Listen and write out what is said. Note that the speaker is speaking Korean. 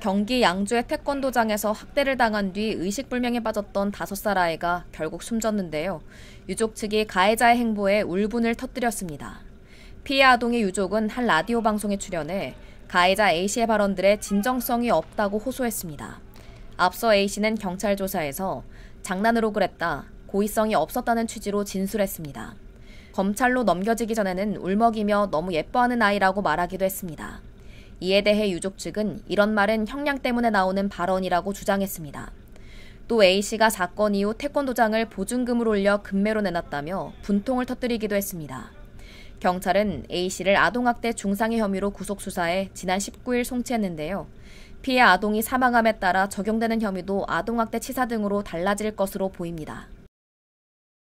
경기 양주의 태권도장에서 학대를 당한 뒤 의식불명에 빠졌던 다섯 살 아이가 결국 숨졌는데요. 유족 측이 가해자의 행보에 울분을 터뜨렸습니다. 피해 아동의 유족은 한 라디오 방송에 출연해 가해자 A씨의 발언들의 진정성이 없다고 호소했습니다. 앞서 A씨는 경찰 조사에서 장난으로 그랬다, 고의성이 없었다는 취지로 진술했습니다. 검찰로 넘겨지기 전에는 울먹이며 너무 예뻐하는 아이라고 말하기도 했습니다. 이에 대해 유족 측은 이런 말은 형량 때문에 나오는 발언이라고 주장했습니다. 또 A씨가 사건 이후 태권도장을 보증금을 올려 금매로 내놨다며 분통을 터뜨리기도 했습니다. 경찰은 A씨를 아동학대 중상의 혐의로 구속수사해 지난 19일 송치했는데요. 피해 아동이 사망함에 따라 적용되는 혐의도 아동학대 치사 등으로 달라질 것으로 보입니다.